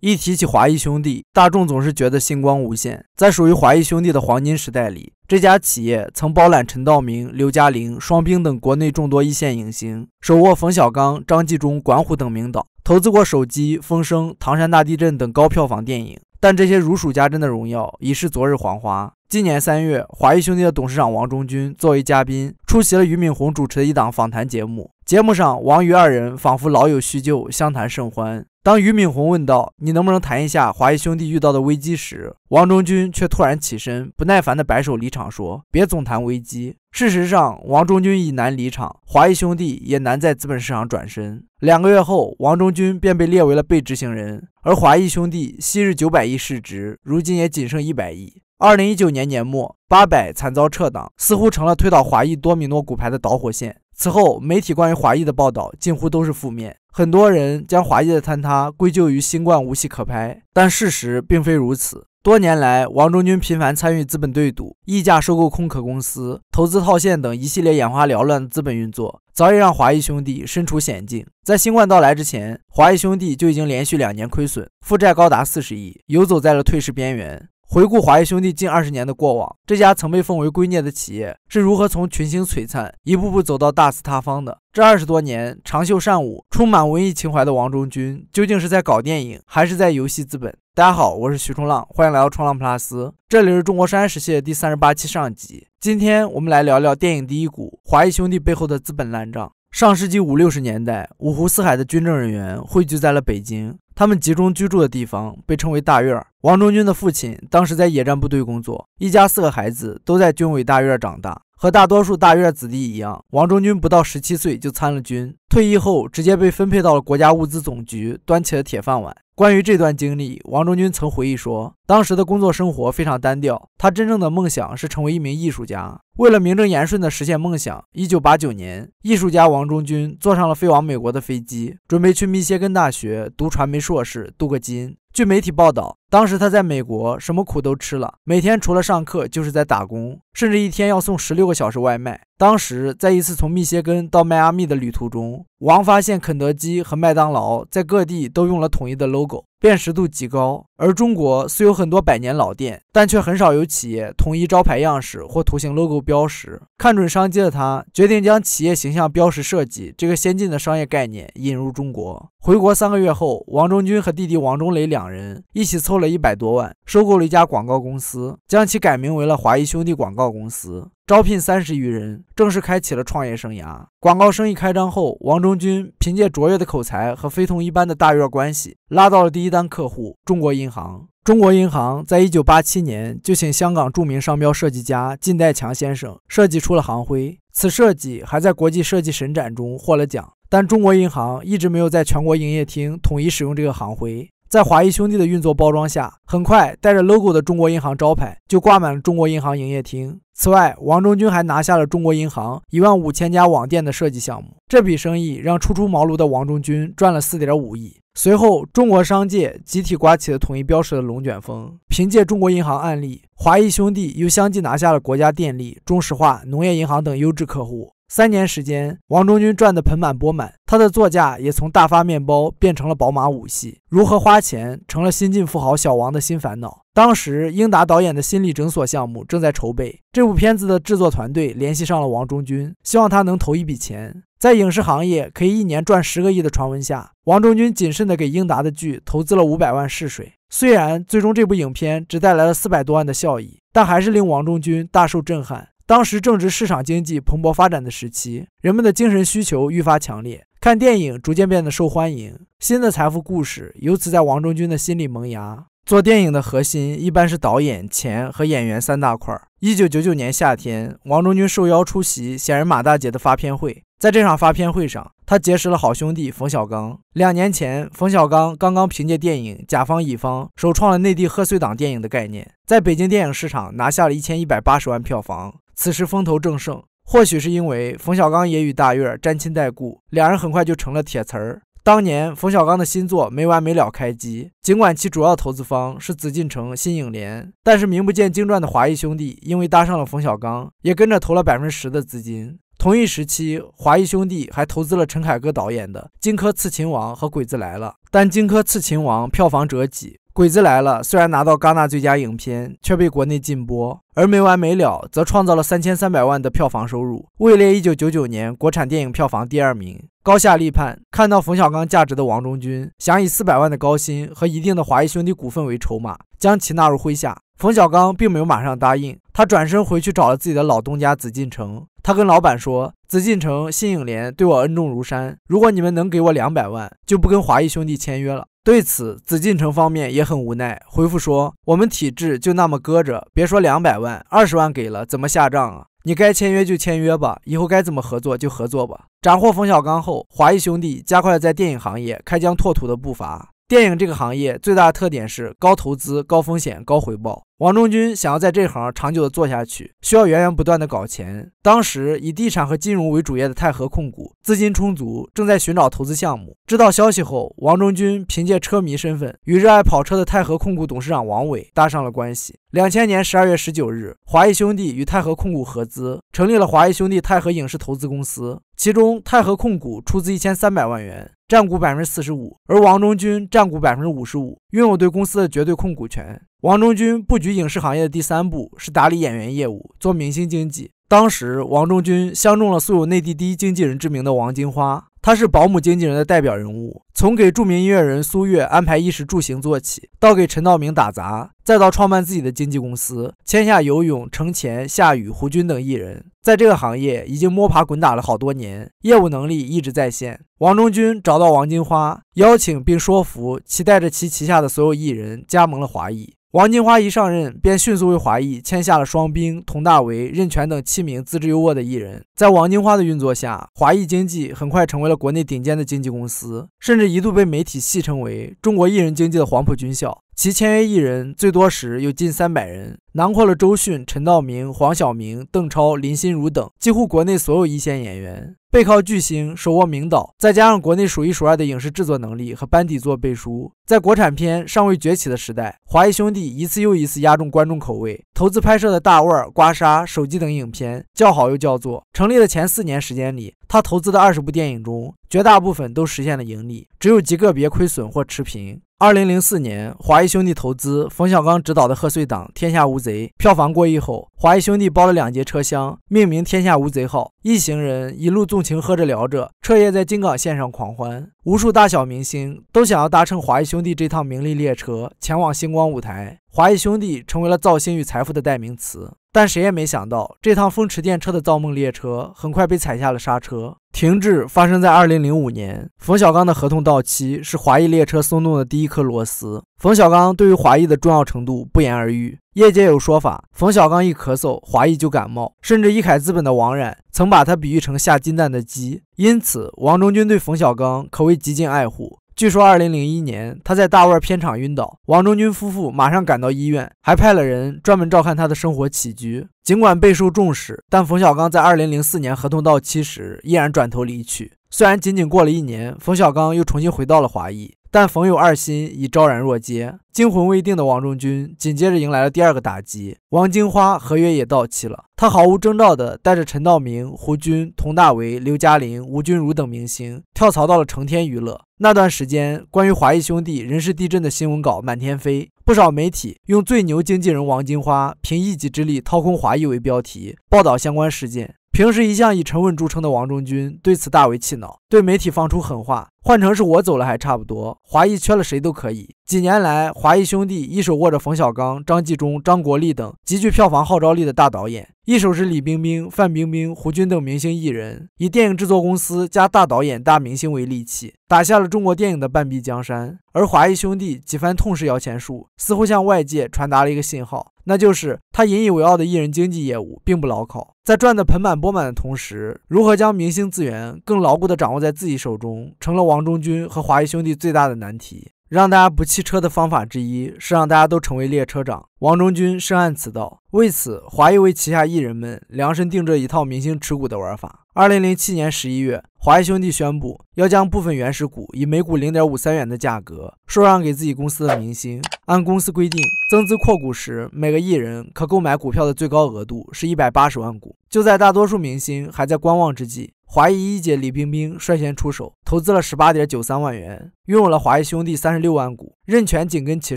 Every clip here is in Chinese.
一提起华谊兄弟，大众总是觉得星光无限。在属于华谊兄弟的黄金时代里，这家企业曾包揽陈道明、刘嘉玲、双冰等国内众多一线影星，手握冯小刚、张纪中、管虎等名导，投资过《手机》《风声》《唐山大地震》等高票房电影。但这些如数家珍的荣耀已是昨日黄花。今年三月，华谊兄弟的董事长王中军作为嘉宾出席了俞敏洪主持的一档访谈节目。节目上，王于二人仿佛老友叙旧，相谈甚欢。当俞敏洪问道：“你能不能谈一下华谊兄弟遇到的危机时”，王中军却突然起身，不耐烦地摆手离场，说：“别总谈危机。”事实上，王中军已难离场，华谊兄弟也难在资本市场转身。两个月后，王中军便被列为了被执行人，而华谊兄弟昔日九百亿市值，如今也仅剩一百亿。二零一九年年末，八百惨遭撤档，似乎成了推倒华谊多米诺骨牌的导火线。此后，媒体关于华谊的报道近乎都是负面。很多人将华谊的坍塌归咎于新冠无戏可拍，但事实并非如此。多年来，王中军频繁参与资本对赌、溢价收购空壳公司、投资套现等一系列眼花缭乱的资本运作，早已让华谊兄弟身处险境。在新冠到来之前，华谊兄弟就已经连续两年亏损，负债高达四十亿，游走在了退市边缘。回顾华谊兄弟近二十年的过往，这家曾被奉为圭臬的企业是如何从群星璀璨一步步走到大肆塌方的？这二十多年，长袖善舞、充满文艺情怀的王中军，究竟是在搞电影，还是在游戏资本？大家好，我是徐冲浪，欢迎来到冲浪 plus，这里是《中国山实史》系第三十八期上集。今天我们来聊聊电影第一股华谊兄弟背后的资本烂账。上世纪五六十年代，五湖四海的军政人员汇聚在了北京。他们集中居住的地方被称为大院儿。王忠军的父亲当时在野战部队工作，一家四个孩子都在军委大院长大，和大多数大院子弟一样，王忠军不到十七岁就参了军，退役后直接被分配到了国家物资总局，端起了铁饭碗。关于这段经历，王忠军曾回忆说。当时的工作生活非常单调，他真正的梦想是成为一名艺术家。为了名正言顺地实现梦想，一九八九年，艺术家王中军坐上了飞往美国的飞机，准备去密歇根大学读传媒硕士，镀个金。据媒体报道，当时他在美国什么苦都吃了，每天除了上课就是在打工，甚至一天要送十六个小时外卖。当时在一次从密歇根到迈阿密的旅途中，王发现肯德基和麦当劳在各地都用了统一的 logo。辨识度极高，而中国虽有很多百年老店，但却很少有企业统一招牌样式或图形 logo 标识。看准商机的他，决定将企业形象标识设计这个先进的商业概念引入中国。回国三个月后，王中军和弟弟王中磊两人一起凑了一百多万，收购了一家广告公司，将其改名为了华谊兄弟广告公司，招聘三十余人，正式开启了创业生涯。广告生意开张后，王中军凭借卓越的口才和非同一般的大院关系，拉到了第一单客户——中国银行。中国银行在一九八七年就请香港著名商标设计家靳代强先生设计出了行徽，此设计还在国际设计神展中获了奖。但中国银行一直没有在全国营业厅统一使用这个行徽，在华谊兄弟的运作包装下，很快带着 logo 的中国银行招牌就挂满了中国银行营业厅。此外，王中军还拿下了中国银行一万五千家网店的设计项目，这笔生意让初出茅庐的王中军赚了四点五亿。随后，中国商界集体刮起了统一标识的龙卷风，凭借中国银行案例，华谊兄弟又相继拿下了国家电力、中石化、农业银行等优质客户。三年时间，王中军赚得盆满钵满，他的座驾也从大发面包变成了宝马五系。如何花钱成了新晋富豪小王的新烦恼。当时，英达导演的心理诊所项目正在筹备，这部片子的制作团队联系上了王中军，希望他能投一笔钱。在影视行业可以一年赚十个亿的传闻下，王中军谨慎的给英达的剧投资了五百万试水。虽然最终这部影片只带来了四百多万的效益，但还是令王中军大受震撼。当时正值市场经济蓬勃发展的时期，人们的精神需求愈发强烈，看电影逐渐变得受欢迎。新的财富故事由此在王中军的心里萌芽。做电影的核心一般是导演、钱和演员三大块儿。一九九九年夏天，王中军受邀出席《显然马大姐》的发片会。在这场发片会上，他结识了好兄弟冯小刚。两年前，冯小刚刚刚凭借电影《甲方乙方》首创了内地贺岁档电影的概念，在北京电影市场拿下了一千一百八十万票房。此时风头正盛，或许是因为冯小刚也与大院沾亲带故，两人很快就成了铁瓷儿。当年冯小刚的新作没完没了开机，尽管其主要投资方是紫禁城新影联，但是名不见经传的华谊兄弟因为搭上了冯小刚，也跟着投了百分之十的资金。同一时期，华谊兄弟还投资了陈凯歌导演的《荆轲刺秦王》和《鬼子来了》，但《荆轲刺秦王》票房折戟。鬼子来了，虽然拿到戛纳最佳影片，却被国内禁播；而没完没了则创造了三千三百万的票房收入，位列一九九九年国产电影票房第二名。高下立判，看到冯小刚价值的王中军，想以四百万的高薪和一定的华谊兄弟股份为筹码，将其纳入麾下。冯小刚并没有马上答应，他转身回去找了自己的老东家紫禁城。他跟老板说：“紫禁城新影联对我恩重如山，如果你们能给我两百万，就不跟华谊兄弟签约了。”对此，紫禁城方面也很无奈，回复说：“我们体制就那么搁着，别说两百万，二十万给了怎么下账啊？你该签约就签约吧，以后该怎么合作就合作吧。”斩获冯小刚后，华谊兄弟加快了在电影行业开疆拓土的步伐。电影这个行业最大特点是高投资、高风险、高回报。王中军想要在这行长久的做下去，需要源源不断的搞钱。当时以地产和金融为主业的泰和控股资金充足，正在寻找投资项目。知道消息后，王中军凭借车迷身份，与热爱跑车的泰和控股董事长王伟搭上了关系。两千年十二月十九日，华谊兄弟与泰和控股合资成立了华谊兄弟泰和影视投资公司，其中泰和控股出资一千三百万元，占股百分之四十五，而王中军占股百分之五十五，拥有对公司的绝对控股权。王中军布局影视行业的第三步是打理演员业务，做明星经济。当时，王中军相中了素有内地第一经纪人之名的王金花，她是保姆经纪人的代表人物。从给著名音乐人苏越安排衣食住行做起，到给陈道明打杂，再到创办自己的经纪公司，签下游泳、程前、夏雨、胡军等艺人，在这个行业已经摸爬滚打了好多年，业务能力一直在线。王中军找到王金花，邀请并说服其带着其旗下的所有艺人加盟了华谊。王金花一上任，便迅速为华谊签下了双冰、佟大为、任泉等七名资质优渥的艺人。在王金花的运作下，华谊经济很快成为了国内顶尖的经纪公司，甚至一度被媒体戏称为“中国艺人经济的黄埔军校”。其签约艺人最多时有近三百人，囊括了周迅、陈道明、黄晓明、邓超、林心如等几乎国内所有一线演员。背靠巨星，手握名导，再加上国内数一数二的影视制作能力和班底做背书，在国产片尚未崛起的时代，华谊兄弟一次又一次压中观众口味，投资拍摄的大腕儿、刮痧、手机等影片，叫好又叫座。成立的前四年时间里，他投资的二十部电影中，绝大部分都实现了盈利，只有极个别亏损或持平。二零零四年，华谊兄弟投资冯小刚执导的贺岁档《天下无贼》，票房过亿后，华谊兄弟包了两节车厢，命名“天下无贼号”。一行人一路纵情喝着聊着，彻夜在京港线上狂欢。无数大小明星都想要搭乘华谊兄弟这趟名利列车，前往星光舞台。华谊兄弟成为了造星与财富的代名词。但谁也没想到，这趟风驰电掣的造梦列车很快被踩下了刹车，停滞发生在2005年。冯小刚的合同到期，是华谊列车松动的第一颗螺丝。冯小刚对于华谊的重要程度不言而喻。业界有说法，冯小刚一咳嗽，华谊就感冒，甚至一凯资本的王冉曾把他比喻成下金蛋的鸡。因此，王中军对冯小刚可谓极尽爱护。据说，2001年他在大腕片场晕倒，王中军夫妇马上赶到医院，还派了人专门照看他的生活起居。尽管备受重视，但冯小刚在2004年合同到期时，依然转头离去。虽然仅仅过了一年，冯小刚又重新回到了华谊。但冯有二心已昭然若揭，惊魂未定的王中军紧接着迎来了第二个打击，王京花合约也到期了。他毫无征兆的带着陈道明、胡军、佟大为、刘嘉玲、吴君如等明星跳槽到了成天娱乐。那段时间，关于华谊兄弟人事地震的新闻稿满天飞，不少媒体用“最牛经纪人王京花凭一己之力掏空华谊”为标题报道相关事件。平时一向以沉稳著称的王中军对此大为气恼，对媒体放出狠话：“换成是我走了还差不多，华谊缺了谁都可以。”几年来，华谊兄弟一手握着冯小刚、张纪中、张国立等极具票房号召力的大导演，一手是李冰冰、范冰冰、胡军等明星艺人，以电影制作公司加大导演大明星为利器，打下了中国电影的半壁江山。而华谊兄弟几番痛失摇钱树，似乎向外界传达了一个信号。那就是他引以为傲的艺人经纪业务并不牢靠，在赚得盆满钵满的同时，如何将明星资源更牢固地掌握在自己手中，成了王中军和华谊兄弟最大的难题。让大家不弃车的方法之一是让大家都成为列车长。王中军深谙此道，为此，华谊为旗下艺人们量身定制一套明星持股的玩法。二零零七年十一月，华谊兄弟宣布要将部分原始股以每股零点五三元的价格受让给自己公司的明星。按公司规定，增资扩股时，每个艺人可购买股票的最高额度是一百八十万股。就在大多数明星还在观望之际。华谊一姐李冰冰率先出手，投资了十八点九三万元，拥有了华谊兄弟三十六万股。任泉紧跟其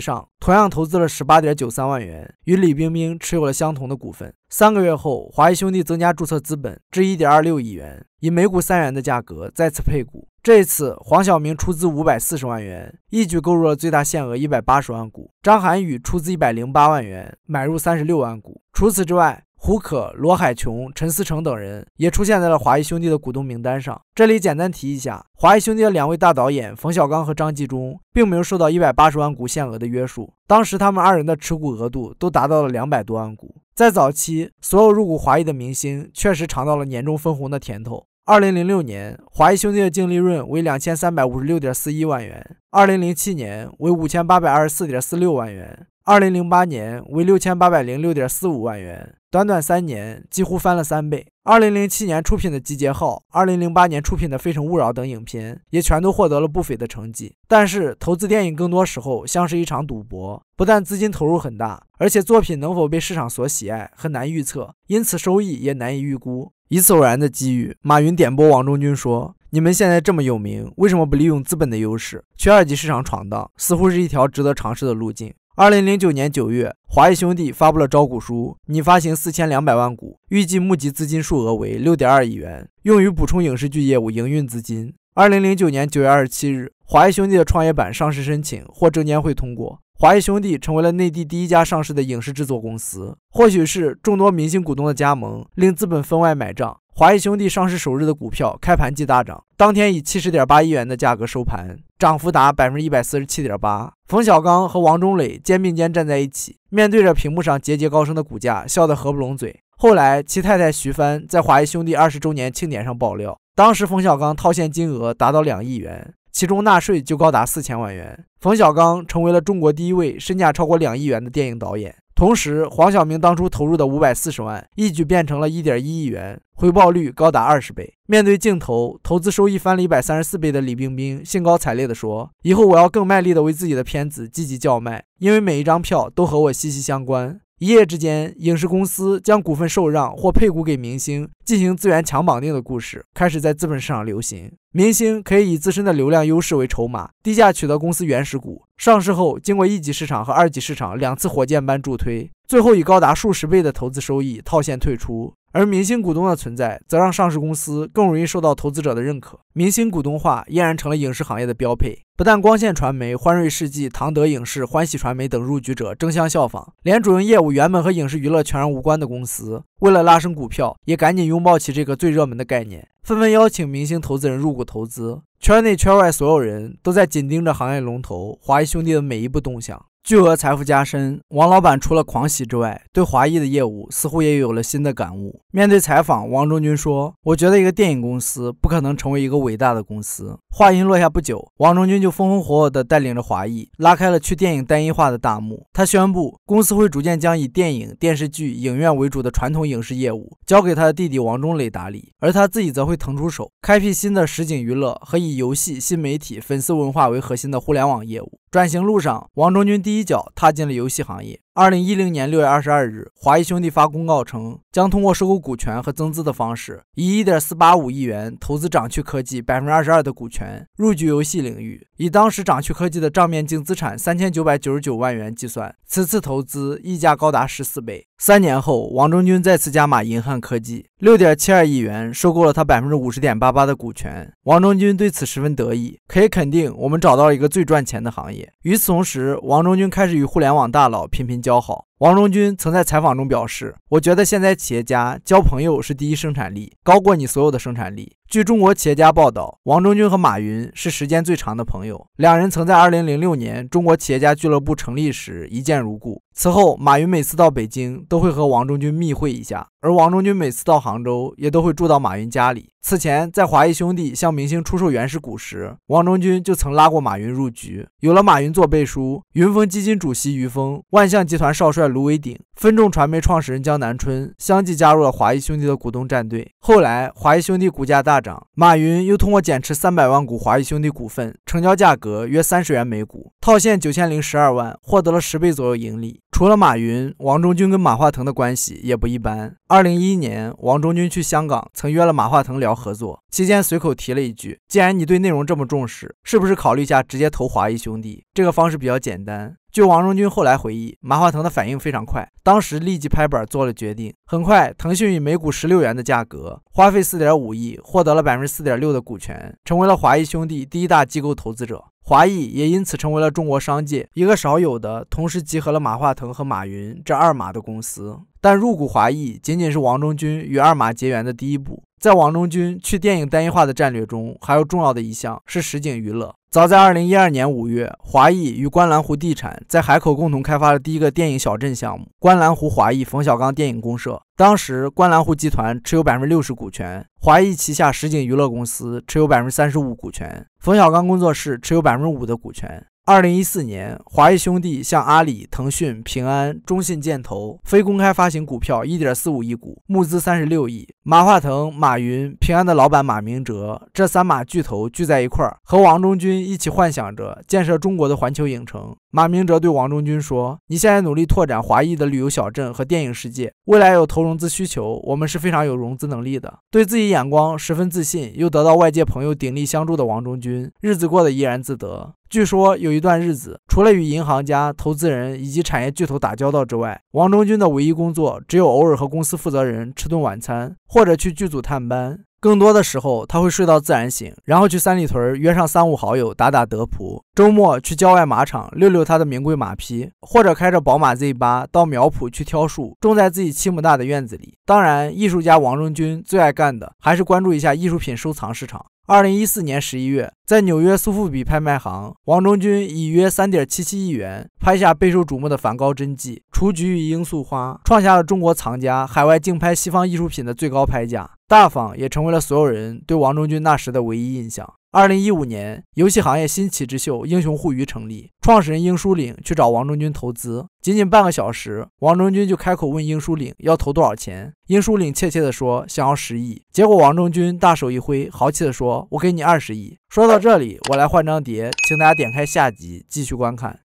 上，同样投资了十八点九三万元，与李冰冰持有了相同的股份。三个月后，华谊兄弟增加注册资本至一点二六亿元，以每股三元的价格再次配股。这一次，黄晓明出资五百四十万元，一举购入了最大限额一百八十万股。张涵予出资一百零八万元，买入三十六万股。除此之外，胡可、罗海琼、陈思诚等人也出现在了华谊兄弟的股东名单上。这里简单提一下，华谊兄弟的两位大导演冯小刚和张纪中并没有受到一百八十万股限额的约束，当时他们二人的持股额度都达到了两百多万股。在早期，所有入股华谊的明星确实尝到了年终分红的甜头。二零零六年，华谊兄弟的净利润为两千三百五十六点四一万元；二零零七年为五千八百二十四点四六万元。二零零八年为六千八百零六点四五万元，短短三年几乎翻了三倍。二零零七年出品的《集结号》，二零零八年出品的《非诚勿扰》等影片也全都获得了不菲的成绩。但是投资电影更多时候像是一场赌博，不但资金投入很大，而且作品能否被市场所喜爱和难预测，因此收益也难以预估。一次偶然的机遇，马云点拨王中军说：“你们现在这么有名，为什么不利用资本的优势去二级市场闯荡？似乎是一条值得尝试的路径。”二零零九年九月，华谊兄弟发布了招股书，拟发行四千两百万股，预计募集资金数额为六点二亿元，用于补充影视剧业务营运资金。二零零九年九月二十七日，华谊兄弟的创业板上市申请获证监会通过，华谊兄弟成为了内地第一家上市的影视制作公司。或许是众多明星股东的加盟，令资本分外买账。华谊兄弟上市首日的股票开盘即大涨，当天以七十点八亿元的价格收盘，涨幅达百分之一百四十七点八。冯小刚和王中磊肩并肩站在一起，面对着屏幕上节节高升的股价，笑得合不拢嘴。后来，其太太徐帆在华谊兄弟二十周年庆典上爆料，当时冯小刚套现金额达到两亿元，其中纳税就高达四千万元。冯小刚成为了中国第一位身价超过两亿元的电影导演。同时，黄晓明当初投入的五百四十万，一举变成了一点一亿元，回报率高达二十倍。面对镜头，投资收益翻了一百三十四倍的李冰冰兴高采烈地说：“以后我要更卖力地为自己的片子积极叫卖，因为每一张票都和我息息相关。”一夜之间，影视公司将股份受让或配股给明星，进行资源强绑定的故事开始在资本市场流行。明星可以以自身的流量优势为筹码，低价取得公司原始股，上市后经过一级市场和二级市场两次火箭般助推，最后以高达数十倍的投资收益套现退出。而明星股东的存在，则让上市公司更容易受到投资者的认可。明星股东化俨然成了影视行业的标配。不但光线传媒、欢瑞世纪、唐德影视、欢喜传媒等入局者争相效仿，连主营业务原本和影视娱乐全然无关的公司，为了拉升股票，也赶紧拥抱起这个最热门的概念，纷纷邀请明星投资人入股投资。圈内圈外所有人都在紧盯着行业龙头华谊兄弟的每一步动向。巨额财富加深，王老板除了狂喜之外，对华谊的业务似乎也有了新的感悟。面对采访，王中军说：“我觉得一个电影公司不可能成为一个伟大的公司。”话音落下不久，王中军就风风火火地带领着华谊拉开了去电影单一化的大幕。他宣布，公司会逐渐将以电影、电视剧、影院为主的传统影视业务交给他的弟弟王中磊打理，而他自己则会腾出手开辟新的实景娱乐和以游戏、新媒体、粉丝文化为核心的互联网业务。转型路上，王中军第。一脚踏进了游戏行业。二零一零年六月二十二日，华谊兄弟发公告称，将通过收购股权和增资的方式，以一点四八五亿元投资掌趣科技百分之二十二的股权，入局游戏领域。以当时掌趣科技的账面净资产三千九百九十九万元计算，此次投资溢价高达十四倍。三年后，王中军再次加码银汉科技，六点七二亿元收购了他百分之五十点八八的股权。王中军对此十分得意，可以肯定，我们找到了一个最赚钱的行业。与此同时，王中军开始与互联网大佬频频。交好。王中军曾在采访中表示：“我觉得现在企业家交朋友是第一生产力，高过你所有的生产力。”据《中国企业家》报道，王中军和马云是时间最长的朋友。两人曾在2006年《中国企业家俱乐部》成立时一见如故。此后，马云每次到北京都会和王中军密会一下，而王中军每次到杭州也都会住到马云家里。此前，在华谊兄弟向明星出售原始股时，王中军就曾拉过马云入局。有了马云做背书，云峰基金主席于峰、万象集团少帅。芦苇顶分众传媒创始人江南春相继加入了华谊兄弟的股东战队。后来，华谊兄弟股价大涨，马云又通过减持三百万股华谊兄弟股份，成交价格约三十元每股，套现九千零十二万，获得了十倍左右盈利。除了马云，王中军跟马化腾的关系也不一般。二零一一年，王中军去香港，曾约了马化腾聊合作，期间随口提了一句：“既然你对内容这么重视，是不是考虑一下直接投华谊兄弟？这个方式比较简单。”据王中军后来回忆，马化腾的反应非常快，当时立即拍板做了决定。很快，腾讯以每股十六元的价格，花费四点五亿，获得了百分之四点六的股权，成为了华谊兄弟第一大机构投资者。华谊也因此成为了中国商界一个少有的同时集合了马化腾和马云这二马的公司。但入股华谊仅仅是王中军与二马结缘的第一步，在王中军去电影单一化的战略中，还有重要的一项是实景娱乐。早在二零一二年五月，华谊与观澜湖地产在海口共同开发了第一个电影小镇项目——观澜湖华谊冯小刚电影公社。当时，观澜湖集团持有百分之六十股权，华谊旗下实景娱乐公司持有百分之三十五股权，冯小刚工作室持有百分之五的股权。二零一四年，华谊兄弟向阿里、腾讯、平安、中信建投非公开发行股票一点四五亿股，募资三十六亿。马化腾、马云、平安的老板马明哲这三马巨头聚在一块儿，和王中军一起幻想着建设中国的环球影城。马明哲对王中军说：“你现在努力拓展华谊的旅游小镇和电影世界，未来有投融资需求，我们是非常有融资能力的。”对自己眼光十分自信，又得到外界朋友鼎力相助的王中军，日子过得怡然自得。据说有一段日子，除了与银行家、投资人以及产业巨头打交道之外，王中军的唯一工作只有偶尔和公司负责人吃顿晚餐，或者去剧组探班。更多的时候，他会睡到自然醒，然后去三里屯约上三五好友打打德扑，周末去郊外马场溜溜他的名贵马匹，或者开着宝马 Z 八到苗圃去挑树，种在自己七亩大的院子里。当然，艺术家王中军最爱干的还是关注一下艺术品收藏市场。二零一四年十一月，在纽约苏富比拍卖行，王中军以约三点七七亿元拍下备受瞩目的梵高真迹《雏菊与罂粟花》，创下了中国藏家海外竞拍西方艺术品的最高拍价。大方也成为了所有人对王中军那时的唯一印象。二零一五年，游戏行业新起之秀英雄互娱成立，创始人英叔岭去找王中军投资，仅仅半个小时，王中军就开口问英叔岭要投多少钱。英叔岭怯怯的说想要十亿，结果王中军大手一挥，豪气的说：“我给你二十亿。”说到这里，我来换张碟，请大家点开下集继续观看。